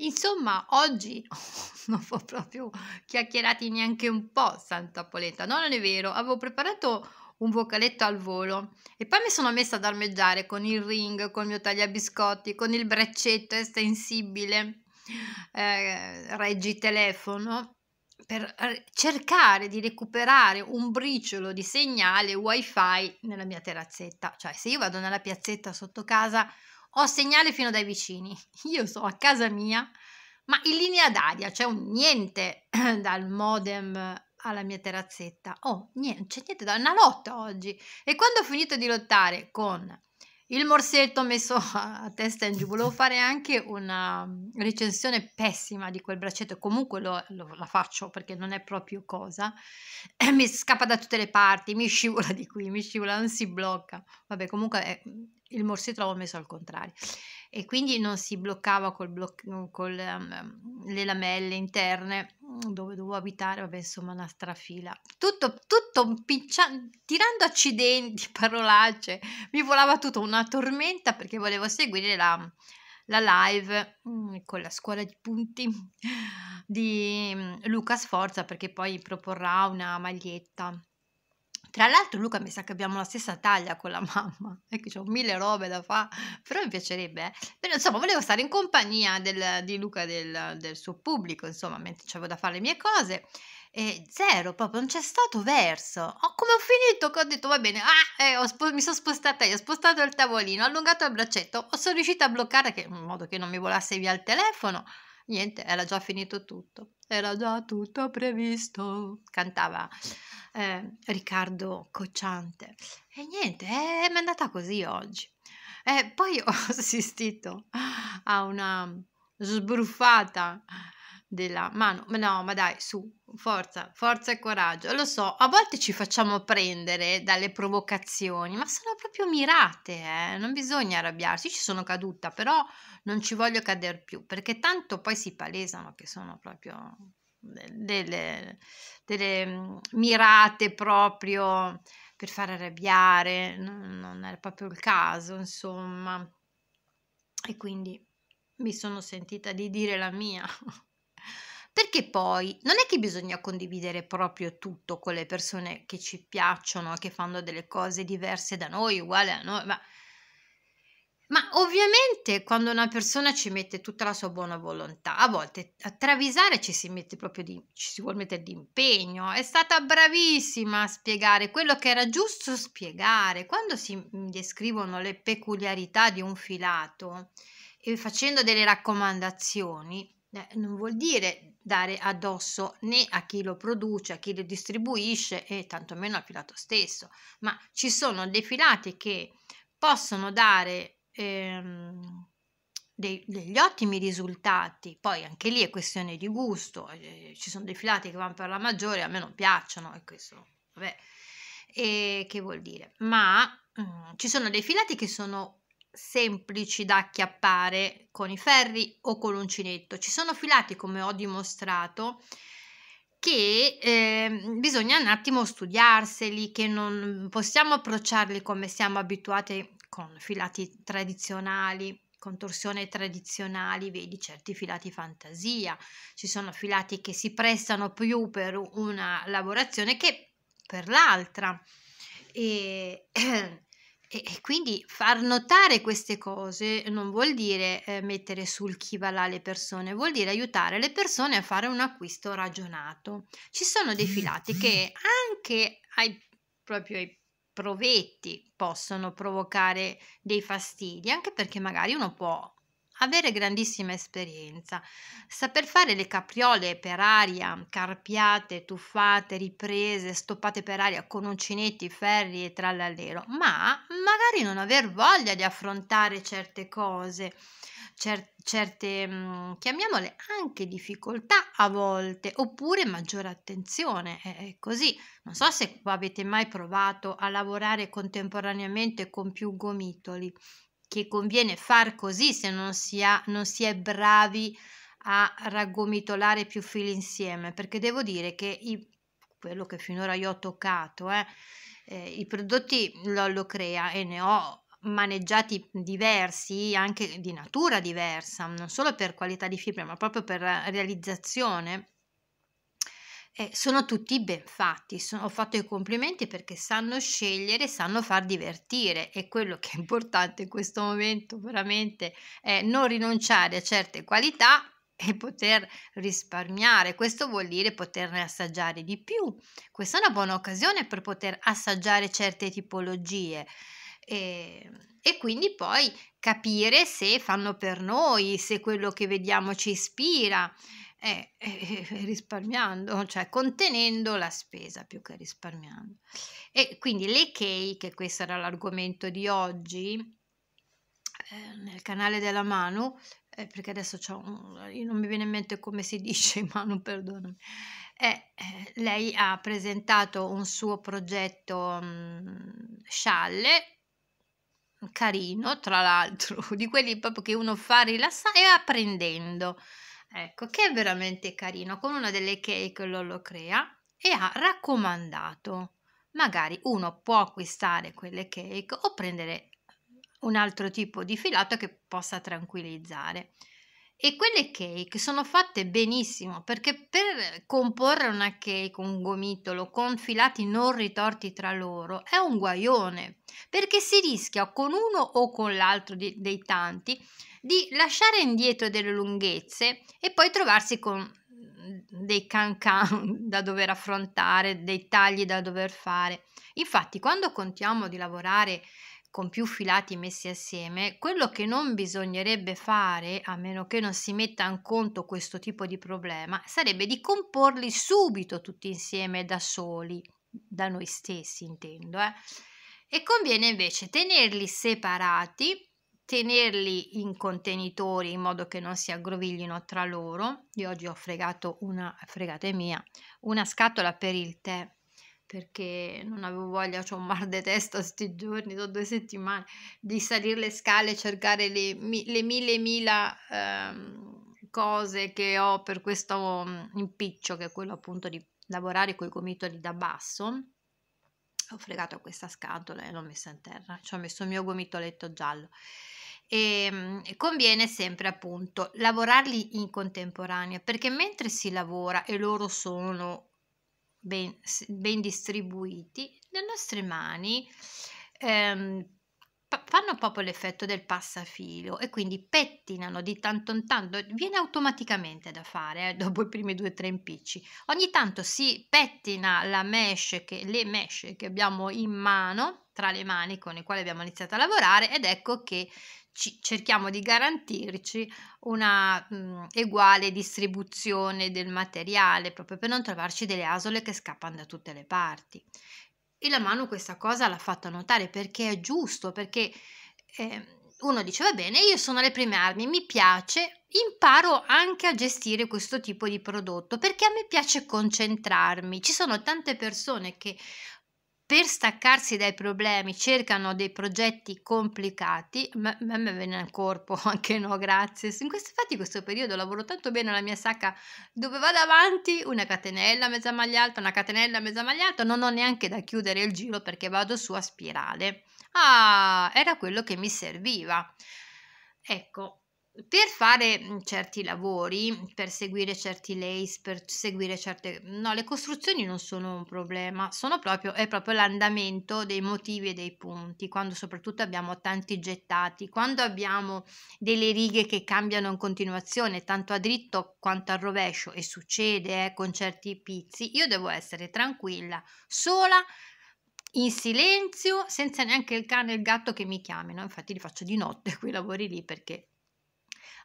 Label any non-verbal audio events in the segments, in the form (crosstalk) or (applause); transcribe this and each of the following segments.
Insomma, oggi (laughs) non ho proprio chiacchierati neanche un po', Santa Polenta. No, non è vero, avevo preparato un vocaletto al volo e poi mi sono messa ad armeggiare con il ring, con il mio tagliabiscotti, con il braccetto estensibile, eh, reggi telefono, per eh, cercare di recuperare un briciolo di segnale wifi nella mia terrazzetta. Cioè, se io vado nella piazzetta sotto casa ho segnale fino dai vicini. (laughs) Io sono a casa mia, ma in linea d'aria c'è un niente (clears throat) dal modem alla mia terrazzetta. Oh, niente, c'è niente, da una lotta oggi. E quando ho finito di lottare con il morsetto messo (laughs) a testa in giù. Volevo fare anche una mm, recensione pessima di quel braccetto, comunque lo, lo, la faccio perché non è proprio cosa. (clears throat) Mi scappa da tutte le parti, mi scivola di qui, mi scivola, non si blocca. Vabbè, comunque è, eh, il morsetto l'avevo messo al contrario e quindi non si bloccava col bloc- mm, con um, ehm, le lamelle interne mm, dove dovevo abitare, vabbè insomma una strafila, tutto, tutto piccia- tirando accidenti, (laughs) parolacce, mi volava tutta una tormenta perché volevo seguire la, la live mm, con la scuola di punti di Luca Sforza perché poi proporrà una maglietta tra l'altro Luca mi sa che abbiamo la stessa taglia con la (laughs) mamma e che ho mille robe da fare, però mi piacerebbe. Eh? Però insomma volevo stare in compagnia del, di Luca del, del, suo pubblico, insomma, mentre avevo da fare le mie cose. E zero, proprio non c'è stato verso. Oh, come ho finito? Che ho detto va bene, ah, eh, spo- mi sono spostata io, ho spostato il tavolino, ho allungato il braccetto, sono riuscita a bloccare che, in modo che non mi volasse via il telefono. Niente, era già finito tutto, era già tutto previsto, cantava eh, Riccardo Cocciante. E niente, eh, è andata così oggi. Eh, poi (laughs) ho assistito a una sbruffata della mano. Ma no, ma dai, su, forza, forza e coraggio. Lo so, a volte ci facciamo prendere dalle provocazioni, ma sono proprio mirate, eh? non bisogna arrabbiarsi. ci sono caduta, però non ci voglio cadere più, perché tanto poi si palesano che sono proprio delle, delle mm, mirate proprio per far arrabbiare, non è proprio il caso, insomma. E quindi mi sono sentita di dire la mia. (laughs) Perché poi non è che bisogna condividere proprio tutto con le persone che ci piacciono, che fanno delle cose diverse da noi, uguali a noi, ma... Ma ovviamente quando una persona ci mette tutta la sua buona volontà, a volte a travisare ci si mette proprio di, ci si vuol mettere di impegno. È stata bravissima a spiegare quello che era giusto spiegare. Quando si mm, descrivono le peculiarità di un filato e facendo delle raccomandazioni, eh, non vuol dire dare addosso né a chi lo produce, a chi lo distribuisce e tantomeno al filato stesso, ma ci sono dei filati che possono dare ehm, dei, degli ottimi risultati, poi anche lì è questione di gusto, eh, ci sono dei filati che vanno per la maggiore, a me non piacciono e questo, vabbè, e che vuol dire? Ma mh, mm, ci sono dei filati che sono semplici da acchiappare con i ferri o con l'uncinetto. Ci sono filati, come ho dimostrato, che eh, bisogna un attimo studiarseli, che non possiamo approcciarli come siamo abituati con filati tradizionali, con torsione tradizionali, vedi certi filati fantasia, ci sono filati che si prestano più per una lavorazione che per l'altra. E (clears throat) eh, e, e quindi far notare queste cose non vuol dire eh, mettere sul chi va là le persone, vuol dire aiutare le persone a fare un acquisto ragionato. Ci sono dei filati che (laughs) anche ai, proprio ai provetti possono provocare dei fastidi, anche perché magari uno può avere grandissima esperienza, saper fare le capriole per aria, carpiate, tuffate, riprese, stoppate per aria con uncinetti, ferri e trallallero, ma magari non aver voglia di affrontare certe cose, cer- certe, mm, chiamiamole anche difficoltà a volte, oppure maggiore attenzione, è così. Non so se avete mai provato a lavorare contemporaneamente con più gomitoli che conviene far così se non si, ha, non si è bravi a raggomitolare più fili insieme, perché devo dire che i, quello che finora io ho toccato, eh, eh, i prodotti Lollo Crea e ne ho maneggiati diversi, anche di natura diversa, non solo per qualità di fibra, ma proprio per realizzazione, eh, sono tutti ben fatti, sono, ho fatto i complimenti perché sanno scegliere, sanno far divertire e quello che è importante in questo momento veramente è non rinunciare a certe qualità e poter risparmiare. Questo vuol dire poterne assaggiare di più. Questa è una buona occasione per poter assaggiare certe tipologie. E, ehm, e, quindi poi capire se fanno per noi, se quello che vediamo ci ispira eh, eh, (laughs) risparmiando, cioè contenendo la spesa più che risparmiando. E quindi le cake, questo era l'argomento di oggi, eh, nel canale della Manu, eh, perché adesso un, non mi viene in mente come si (laughs) dice Manu, perdonami, eh, eh, lei ha presentato un suo progetto mh, mm, scialle, carino tra l'altro, (laughs) di quelli proprio che uno fa rilassare e apprendendo Ecco, che è veramente carino, con una delle cake Lollo crea e ha raccomandato. Magari uno può acquistare quelle cake o prendere un altro tipo di filato che possa tranquillizzare. E quelle cake sono fatte benissimo perché per comporre una cake, un gomitolo con filati non ritorti tra loro è un guaione perché si rischia con uno o con l'altro dei tanti di lasciare indietro delle lunghezze e poi trovarsi con mm, dei cancan (laughs) da dover affrontare, dei tagli da dover fare. Infatti, quando contiamo di lavorare con più filati messi assieme, quello che non bisognerebbe fare, a meno che non si metta in conto questo tipo di problema, sarebbe di comporli subito tutti insieme da soli, da noi stessi intendo, eh? e conviene invece tenerli separati tenerli in contenitori in modo che non si aggroviglino tra loro. Io oggi ho fregato una, fregate mia, una scatola per il tè perché non avevo voglia, ho un mal di testa questi giorni, sono due settimane, di salire le scale e cercare le, le mille mila ehm, cose che ho per questo mm, impiccio, che è quello appunto di lavorare con i gomitoli da basso. Ho fregato questa scatola e l'ho messa in terra, ci ho messo il mio gomitoletto giallo. Ehm, e, conviene sempre appunto lavorarli in contemporanea perché mentre si lavora e loro sono ben, ben distribuiti, le nostre mani ehm, fanno proprio l'effetto del passafilo e quindi pettinano di tanto in tanto, viene automaticamente da fare eh, (laughs) dopo i primi due o tre impicci. Ogni tanto si pettina la mesh che, le mesh che abbiamo in mano tra le mani con il quali abbiamo iniziato a lavorare ed ecco che cerchiamo di garantirci una mh, uguale distribuzione del materiale proprio per non trovarci delle asole che scappano da tutte le parti. E la mano questa cosa l'ha fatta notare perché è giusto, perché eh, uno dice va bene, io sono alle prime armi, mi piace, imparo anche a gestire questo tipo di prodotto perché a me piace concentrarmi. Ci sono tante persone che per staccarsi dai problemi cercano dei progetti complicati, ma, ma me venne al corpo, (laughs) anche no, grazie. In questo, infatti in questo periodo lavoro tanto bene la mia sacca dove vado avanti, una catenella mezza maglia alta, una catenella mezza maglia alta, non ho neanche da chiudere il giro perché vado su a spirale. Ah, era quello che mi serviva. Ecco, per fare mhmm, certi lavori, per seguire certi lace, per seguire certe... No, le costruzioni non sono un problema, sono proprio, è proprio l'andamento dei motivi e dei punti, quando soprattutto abbiamo tanti gettati, quando abbiamo delle righe che cambiano in continuazione, tanto a dritto quanto al rovescio, e succede eh, con certi pizzi, io devo essere tranquilla, sola, in silenzio, senza neanche il cane e il gatto che mi chiamino, infatti li faccio di notte (laughs) quei lavori lì perché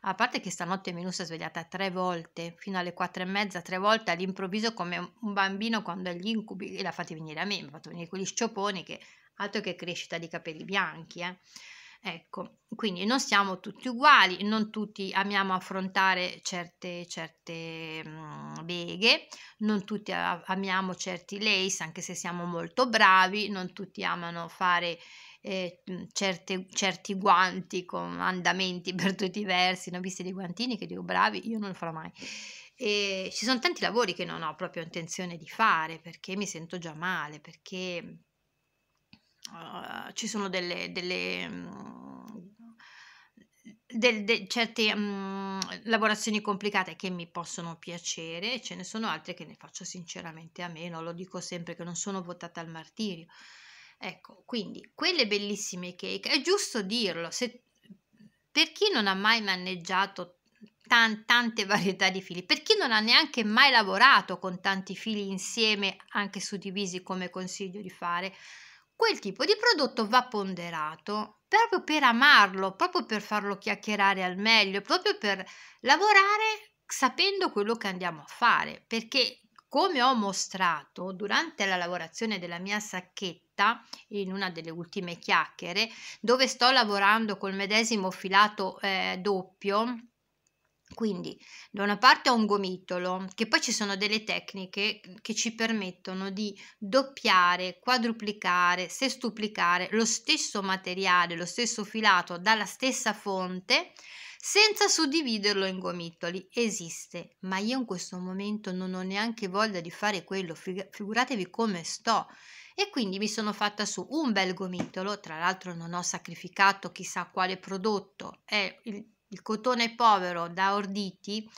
a parte che stanotte Menù si è svegliata tre volte, fino alle quattro e mezza, tre volte all'improvviso come un bambino quando gli incubi, e la fate venire a me, mi ha fatto venire quegli scioponi che altro che crescita di capelli bianchi, eh. Ecco, quindi non siamo tutti uguali, non tutti amiamo affrontare certe, certe mh, mm, beghe, non tutti amiamo certi lace, anche se siamo molto bravi, non tutti amano fare eh, certe, certi guanti con andamenti (laughs) per tutti i versi, ne ho visti dei guantini che dico bravi, io non lo farò mai. E ci sono tanti lavori che non ho proprio intenzione di fare perché mi sento già male, perché uh, ci sono delle, delle del, de, certe um, lavorazioni complicate che mi possono piacere, ce ne sono altre che ne faccio sinceramente a meno, lo dico sempre che non sono votata al martirio Ecco, quindi quelle bellissime cake, è giusto dirlo, se, per chi non ha mai maneggiato tan, tante (laughs) varietà di fili, per chi non ha neanche mai lavorato con tanti fili insieme, anche suddivisi come consiglio di fare, quel tipo di prodotto va ponderato proprio per amarlo, proprio per farlo chiacchierare al meglio, proprio per lavorare sapendo quello che andiamo a fare, perché come ho mostrato durante la lavorazione della mia sacchetta, in una delle ultime chiacchiere, dove sto lavorando col medesimo filato eh, doppio, quindi da una parte ho un gomitolo, che poi ci sono delle tecniche che ci permettono di doppiare, quadruplicare, sestuplicare lo stesso materiale, lo stesso filato dalla stessa fonte, senza suddividerlo in gomitoli. Esiste, ma io in questo momento non ho neanche voglia di fare quello, figuratevi come sto. E quindi mi sono fatta su un bel gomitolo, tra l'altro non ho sacrificato chissà quale prodotto, è il il cotone povero da orditi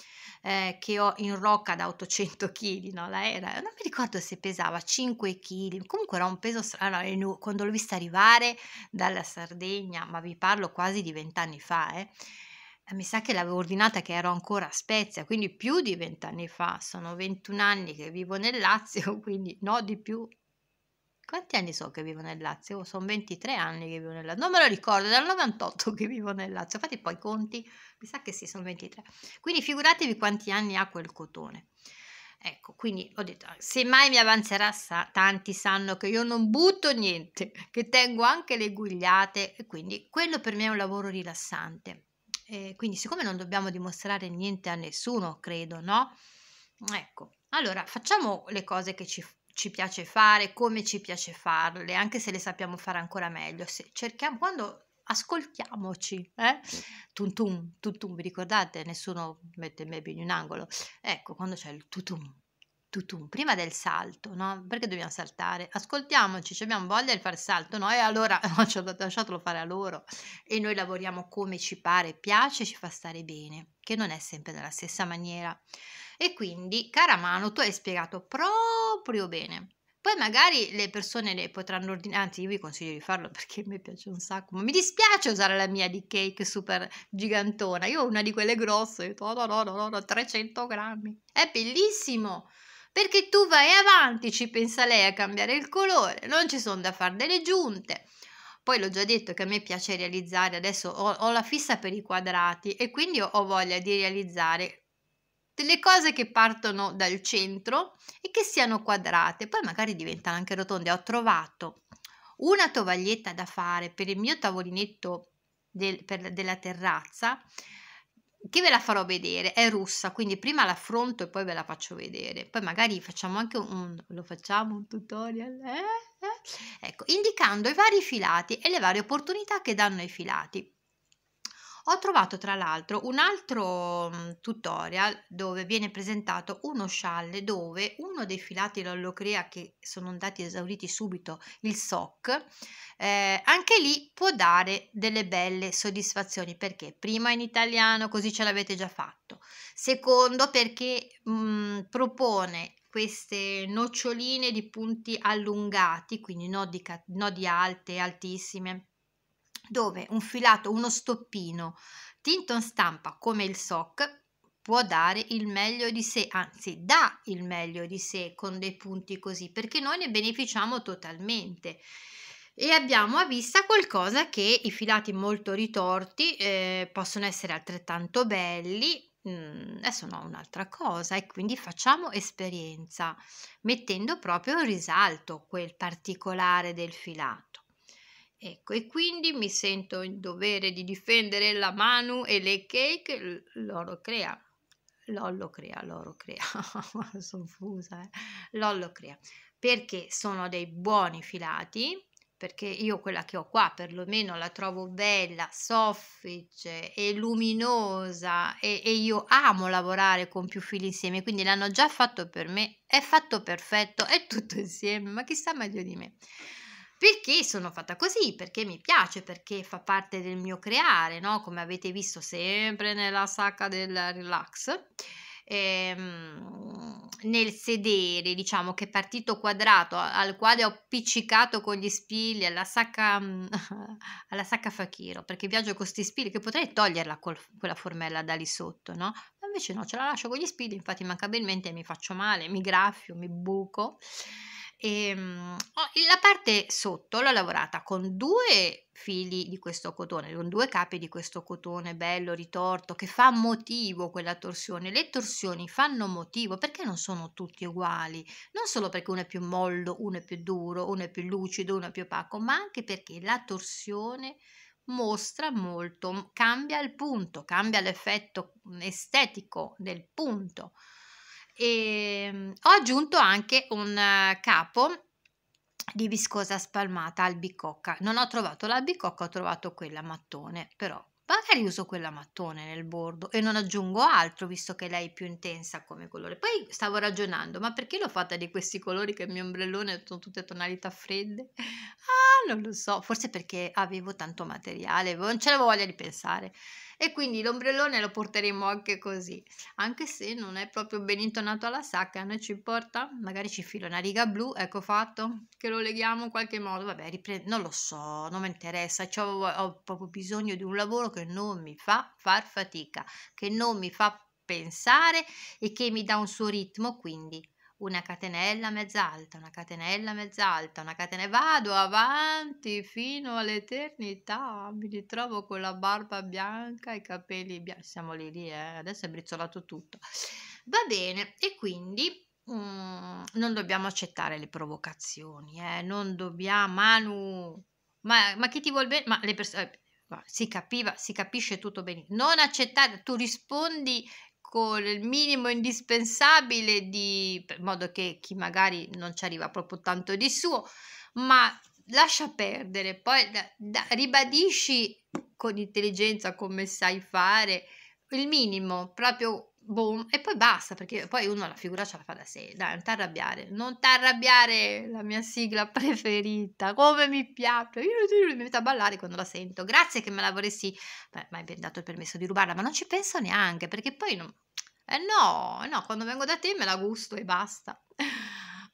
eh, che ho in rocca da 800 kg, no? La era, non mi ricordo se pesava 5 kg, comunque era un peso strano, quando l'ho vista arrivare dalla Sardegna, ma vi parlo quasi di vent'anni fa, eh, eh, mi sa che l'avevo ordinata che ero ancora a Spezia, quindi più di vent'anni fa, sono 21 anni che vivo nel Lazio, (laughs) quindi no di più. Quanti anni so che vivo nel Lazio? Sono 23 anni che vivo nel Lazio, non me lo ricordo, dal 98 che vivo nel Lazio, fate poi i conti, mi sa che sì, sono 23. Quindi figuratevi quanti anni ha quel cotone. Ecco, quindi ho detto, ah, se mai mi avanzerà, sa, tanti sanno che io non butto niente, (laughs) che tengo anche le gugliate, e quindi quello per me è un lavoro rilassante eh, quindi siccome non dobbiamo dimostrare niente a nessuno, credo, no? Ecco, allora facciamo le cose che ci, ci piace fare, come ci piace farle, anche se le sappiamo fare ancora meglio. Se cerchiamo, quando ascoltiamoci, eh? Tuntum, tuntum, vi ricordate? Nessuno mette me in un angolo. Ecco, quando c'è il tutum, tutum, prima del salto, no? Perché dobbiamo saltare? Ascoltiamoci, abbiamo voglia di fare salto no? E allora (laughs) lasciatelo fare a loro e noi lavoriamo come ci pare, piace, ci fa stare bene, che non è sempre della stessa maniera. E quindi, cara Mano, tu hai spiegato proprio bene. Poi magari le persone le potranno ordinare, anzi io vi consiglio di farlo perché mi piace un sacco, ma mi dispiace usare la mia di cake super gigantona, io ho una di quelle grosse, no no no no, no 300 grammi, è bellissimo, perché tu vai avanti, ci pensa lei a cambiare il colore, non ci sono da fare delle giunte. Poi l'ho già detto che a me piace realizzare, adesso ho, ho la fissa per i quadrati e quindi ho voglia di realizzare delle cose che partono dal centro e che siano quadrate, poi magari diventano anche rotonde. Ho trovato una tovaglietta da fare per il mio tavolinetto del, per, della terrazza che ve la farò vedere è russa quindi prima l'affronto e poi ve la faccio vedere poi magari facciamo anche un lo facciamo un tutorial eh? eh? ecco indicando i vari filati e le varie opportunità che danno ai filati ho trovato tra l'altro un altro mhmm, tutorial dove viene presentato uno scialle dove uno dei filati dell'ollocrea che sono andati esauriti subito, il SOC, eh, anche lì può dare delle belle soddisfazioni perché prima in italiano così ce l'avete già fatto, secondo perché mh, mhmm, propone queste noccioline di punti allungati, quindi nodi, nodi alte, altissime dove un filato, uno stoppino tinto in stampa come il SOC può dare il meglio di sé, anzi dà il meglio di sé con dei punti così, perché noi ne beneficiamo totalmente e abbiamo a vista qualcosa che i filati molto ritorti eh, possono essere altrettanto belli, mh, mm, adesso no, un'altra cosa e quindi facciamo esperienza mettendo proprio in risalto quel particolare del filato. Ecco, e quindi mi sento in dovere di difendere la Manu e le cake, loro crea. Lollo crea, loro crea, (laughs) sono fusa, eh. Lollo crea, perché sono dei buoni filati, perché io quella che ho qua perlomeno la trovo bella, soffice e luminosa e, e, io amo lavorare con più fili insieme, quindi l'hanno già fatto per me, è fatto perfetto, è tutto insieme, ma chissà meglio di me. Perché sono fatta così? Perché mi piace, perché fa parte del mio creare, no? Come avete visto sempre nella sacca del relax. Ehm, nel sedere, diciamo che è partito quadrato al quale ho appiccicato con gli spilli alla sacca, mm, (laughs) alla sacca Fakiro perché viaggio con questi spilli che potrei toglierla col, quella formella da lì sotto, no? Ma invece no, ce la lascio con gli spilli, infatti mancabilmente mi faccio male, mi graffio, mi buco e, ehm, la parte sotto l'ho lavorata con due fili di questo cotone, con due capi di questo cotone bello ritorto che fa motivo quella torsione. Le torsioni fanno motivo perché non sono tutti uguali, non solo perché uno è più mollo, uno è più duro, uno è più lucido, uno è più opaco, ma anche perché la torsione mostra molto, cambia il punto, cambia l'effetto estetico del punto e ehm, ho aggiunto anche un eh, capo di viscosa spalmata albicocca non ho trovato l'albicocca ho trovato quella mattone però magari uso quella mattone nel bordo e non aggiungo altro visto che lei è più intensa come colore poi stavo ragionando ma perché l'ho fatta di questi colori che il mio ombrellone sono tutte tonalità fredde ah non lo so forse perché avevo tanto materiale non ce l'avevo voglia di pensare e quindi l'ombrellone lo porteremo anche così anche se non è proprio ben intonato alla sacca noi ci importa magari ci filo una riga blu ecco fatto che lo leghiamo in qualche modo vabbè riprendo non lo so non mi interessa ho proprio bisogno di un lavoro che non mi fa far fatica che non mi fa pensare e che mi dà un suo ritmo quindi una catenella mezz'alta, una catenella mezz'alta, una catenella... Vado avanti fino all'eternità, mi ritrovo con la barba bianca, i capelli bianchi, siamo lì lì, eh? adesso è brizzolato tutto. Va bene, e quindi Mm, non dobbiamo accettare le provocazioni, eh? non dobbiamo, Manu, ma, ma chi ti vuol bene? Ma le persone, eh, si capiva, si capisce tutto bene. Non accettare, tu rispondi con il minimo indispensabile di per modo che chi magari non ci arriva proprio tanto di suo, ma lascia perdere, poi da, da, ribadisci con intelligenza come sai fare il minimo, proprio boom, e poi basta, perché poi uno la figura ce la fa da sé. Dai, non ti arrabbiare, non ti arrabbiare, la mia sigla (laughs) preferita, come mi piace, io mi metto a ballare quando la sento. Grazie che me la vorresti, beh, mi hai dato il permesso di rubarla, ma non ci penso neanche, perché poi non... Eh no, eh, no, quando vengo da te me la gusto e basta.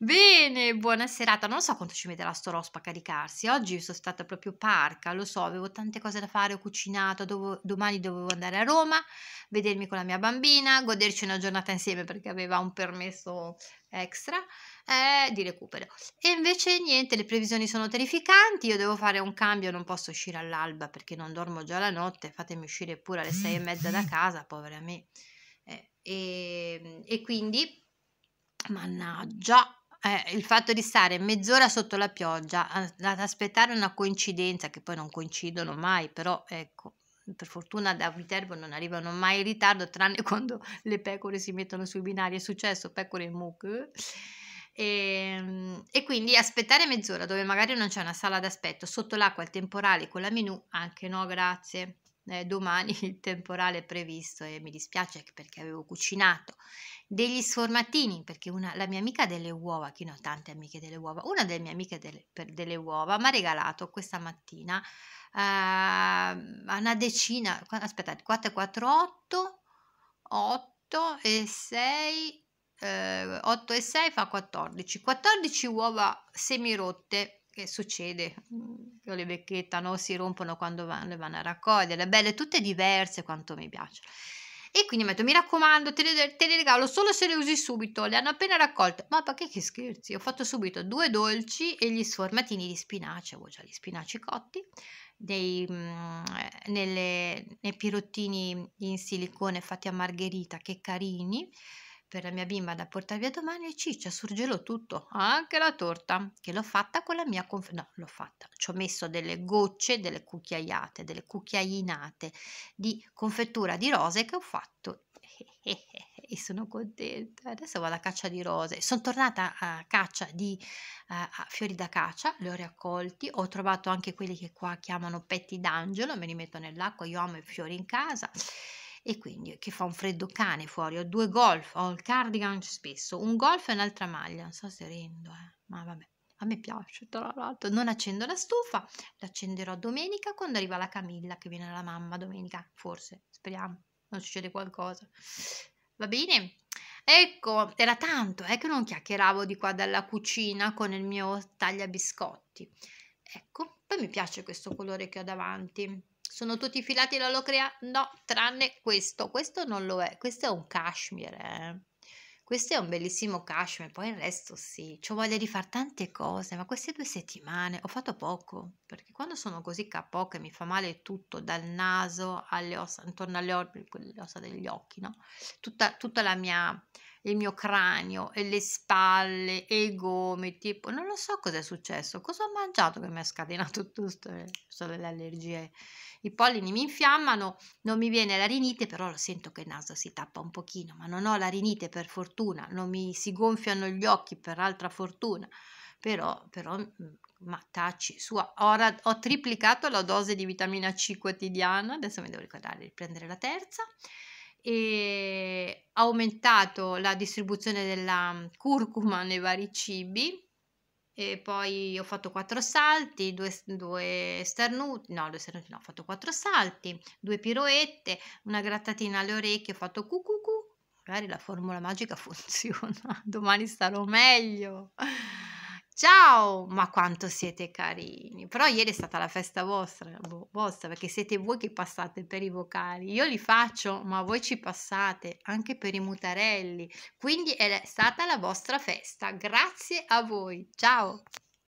Bene, buona serata. Non so quanto ci metterà sto rospo a caricarsi. Oggi sono stata proprio parca, lo so, avevo tante cose da fare, ho cucinato, dovevo, domani dovevo andare a Roma, vedermi con la mia bambina, goderci una giornata insieme perché aveva un permesso extra eh, di recupero. E invece niente, le previsioni sono terrificanti, io devo fare un cambio, non posso uscire all'alba perché non dormo già la notte, fatemi uscire pure alle sei e mezza da (laughs) casa, povera me. Eh, e, ehm, e quindi... Mannaggia, eh, il fatto di stare mezz'ora sotto la pioggia ad aspettare una coincidenza che poi non coincidono mai però ecco per fortuna da Viterbo non arrivano mai in ritardo tranne (laughs) quando le pecore si mettono sui binari è successo pecore e mucche e, ehm, e, quindi aspettare mezz'ora dove magari non c'è una sala d'aspetto sotto l'acqua il temporale con la menù anche no grazie eh, domani (laughs) il temporale è previsto e mi dispiace perché avevo cucinato degli sformatini, perché una, la mia amica delle uova, che ne ho tante amiche delle uova, una delle mie amiche delle, delle uova mi ha regalato questa mattina uh, una decina, aspettate, 4, 4, 8, 8 e 6, eh, 8 e 6 fa 14, 14 uova semirotte che succede, io mm, le becchetta no? si rompono quando vanno, vanno a raccogliere, belle, tutte diverse quanto mi piacciono e quindi metto, mi raccomando, te le, te le regalo solo se le usi subito, le hanno appena raccolte. Ma perché che scherzi? Ho fatto subito due dolci e gli sformatini di spinaci, avevo già gli spinaci cotti, dei, mh, mm, nelle, nei pirottini in silicone fatti a margherita, che carini per la mia bimba da portare via domani e ciccia, surgelò tutto, anche la torta, che l'ho fatta con la mia conf- no, l'ho fatta, ci ho messo delle gocce, delle cucchiaiate, delle cucchiainate di confettura di rose che ho fatto (laughs) e sono contenta. Adesso vado a caccia di rose. Sono tornata a caccia di uh, a fiori da caccia, li ho raccolti, ho trovato anche quelli che qua chiamano petti d'angelo, me li metto nell'acqua, io amo i fiori in casa e quindi che fa un freddo cane fuori, ho due golf, ho il cardigan spesso, un golf e un'altra maglia, non so se rendo, eh. ma vabbè. A me piace, tra l'altro, non accendo la stufa, l'accenderò domenica quando arriva la Camilla che viene dalla mamma domenica, forse, speriamo, non succede qualcosa. Va bene? Ecco, era tanto eh, che non chiacchieravo di qua dalla cucina con il mio taglia biscotti. Ecco, poi mi piace questo colore che ho davanti. Sono tutti filati all'olocrea? No, tranne questo. Questo non lo è. Questo è un cashmere, eh. Questo è un bellissimo cashmere, poi il resto sì. ho voglia di fare tante cose, ma queste due settimane ho fatto poco, perché quando sono così capo che mi fa male tutto, dal naso alle ossa, intorno alle, or- alle ossa degli occhi, no? Tutta, tutta la mia il mio cranio e le spalle e i gomiti. Non lo so cosa è successo, cosa ho mangiato che mi ha scatenato (laughs) tutto, eh, sono le allergie. I pollini mi infiammano, non mi viene la rinite, però lo sento che il naso si tappa un pochino, ma non ho la rinite per fortuna, non mi si gonfiano gli occhi per altra fortuna. Però, però mm, ma taci, sua, ora ho triplicato la dose di vitamina C quotidiana, adesso mi devo ricordare di prendere la terza e aumentato la distribuzione della mm, curcuma nei vari cibi e poi ho fatto quattro salti, due, due starnuti, no, due starnuti no, ho fatto quattro salti, due piroette, una grattatina alle orecchie, ho fatto cucucu, magari la formula magica (laughs) funziona, domani starò meglio. Ciao, ma quanto siete carini. Però ieri è stata la festa vostra, boh, vostra, perché siete voi che passate per i vocali. Io li faccio, ma voi ci passate anche per i mutarelli. Quindi è stata la vostra festa. Grazie a voi. Ciao.